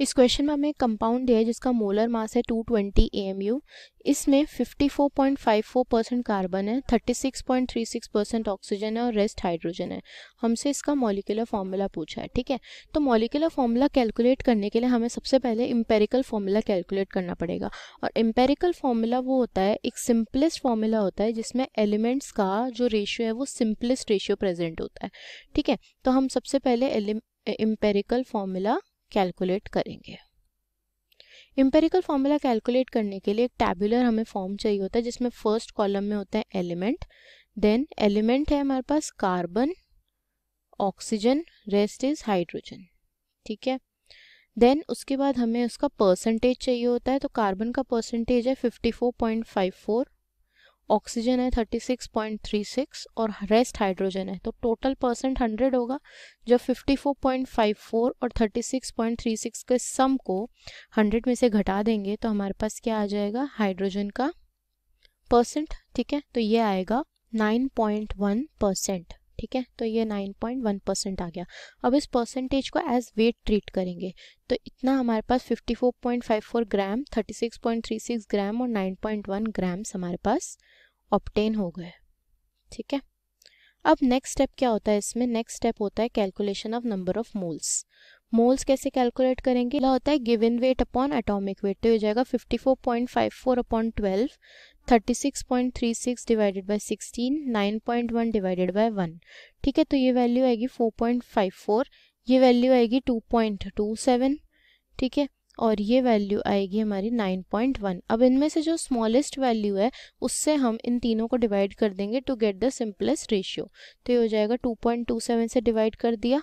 इस क्वेश्चन में हमें कंपाउंड दिया है जिसका मोलर मास है 220 ट्वेंटी इसमें 54.54 परसेंट कार्बन है 36.36 परसेंट ऑक्सीजन है और रेस्ट हाइड्रोजन है हमसे इसका मॉलिकुलर फॉर्मूला पूछा है ठीक है तो मॉलिकुलर फॉर्मूला कैलकुलेट करने के लिए हमें सबसे पहले इम्पेरिकल फॉर्मूला कैलकुलेट करना पड़ेगा और इम्पेरिकल फॉर्मूला वो होता है एक सिंपलेस्ट फॉर्मूला होता है जिसमें एलिमेंट्स का जो रेशियो है वो सिंपलेस्ट रेशियो प्रेजेंट होता है ठीक है तो हम सबसे पहले एलि इम्पेरिकल फॉर्मूला कैलकुलेट करेंगे एम्पेरिकल फॉर्मूला कैलकुलेट करने के लिए एक टैबुलर हमें फॉर्म चाहिए होता है जिसमें फर्स्ट कॉलम में होता है एलिमेंट देन एलिमेंट है हमारे पास carbon oxygen rest is hydrogen ठीक है देन उसके बाद हमें उसका परसेंटेज चाहिए होता है तो कार्बन का परसेंटेज है 54.54 ऑक्सीजन है 36.36 और रेस्ट हाइड्रोजन है तो टोटल परसेंट 100 होगा जब 54.54 और 36.36 के सम को 100 में से घटा देंगे तो हमारे पास क्या आ जाएगा हाइड्रोजन का परसेंट ठीक है तो ये आएगा 9.1 परसेंट ठीक है तो ये 9.1 परसेंट आ गया अब इस परसेंटेज को एज वेट ट्रीट करेंगे तो इतना हमारे पास 54.54 ग्राम 36.36 ग्राम और 9.1 ग्राम्स हमारे पास ऑप्टेन हो गए ठीक है अब नेक्स्ट स्टेप क्या होता है इसमें नेक्स्ट स्टेप होता है calculation of number of moles moles कैसे कैलकुलेट करेंगे होता है given weight upon atomic weight तो हो जाएगा 54.54 upon 12 36.36 divided by 16 9.1 divided by 1 ठीक है तो ये वैल्यू आएगी 4.54 ये वैल्यू आएगी 2.27 ठीक है और ये वैल्यू आएगी हमारी 9.1 अब इनमें से जो स्मॉलेस्ट वैल्यू है उससे हम इन तीनों को डिवाइड कर देंगे to get the simplest ratio तो ये हो जाएगा 2.27 से डिवाइड कर दिया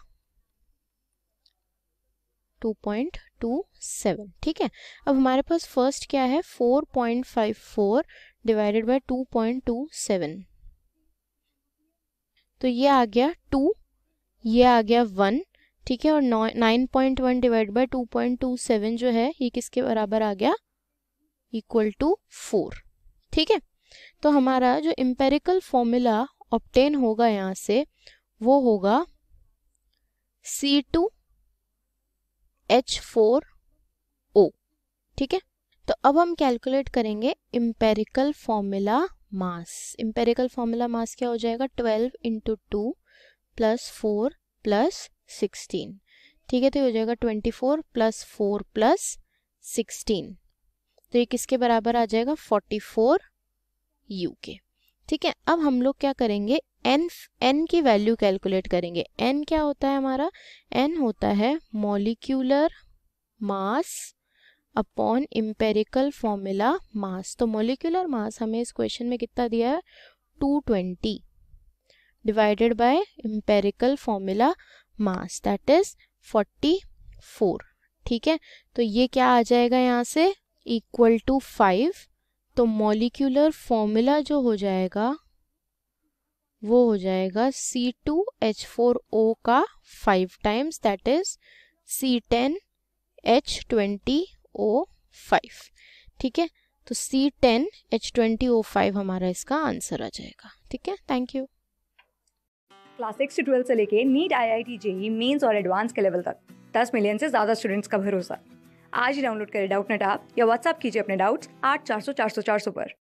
2.27 ठीक है अब हमारे पास फर्स्ट क्या है 4.54 डिवाइडेड बाय 2.27 तो ये आ गया टू ये आ गया वन ठीक है और nine point one divide by two point two seven जो है ये किसके बराबर आ गया इक्वल टू फोर ठीक है तो हमारा जो इम्पेरिकल फॉर्मूला ऑप्टेन होगा यहाँ से वो होगा C two H four O ठीक है तो अब हम कैलकुलेट करेंगे empirical formula mass empirical formula mass क्या हो जाएगा twelve into two plus four plus sixteen ठीक है तो ये हो जाएगा twenty four plus four plus sixteen तो ये किसके बराबर आ जाएगा फोर्टी फोर यू के ठीक है अब हम लोग क्या करेंगे एन एन की वैल्यू कैलकुलेट करेंगे एन क्या होता है हमारा एन होता है molecular mass upon empirical formula mass तो मोलिकुलर मास हमें इस क्वेश्चन में कितना दिया है 220 divided by empirical formula mass that is 44 ठीक है तो ये क्या आ जाएगा यहाँ से इक्वल टू फाइव तो मोलिकुलर फॉर्मूला जो हो जाएगा वो हो जाएगा C two H four O का five times that is C ten H twenty O five ठीक है तो C ten H twenty O five हमारा इसका आंसर आ जाएगा ठीक है थैंक यू क्लास सिक्स से ट्वेल्थ से लेके NEET I I T JEE Mains और एडवांस के लेवल तक दस मिलियन से ज़्यादा स्टूडेंट्स का भरोसा आज ही डाउनलोड करें डाउट नेट आप या व्हाट्सअप कीजिए अपने डाउट्स आठ चार सौ चार सौ चार सौ पर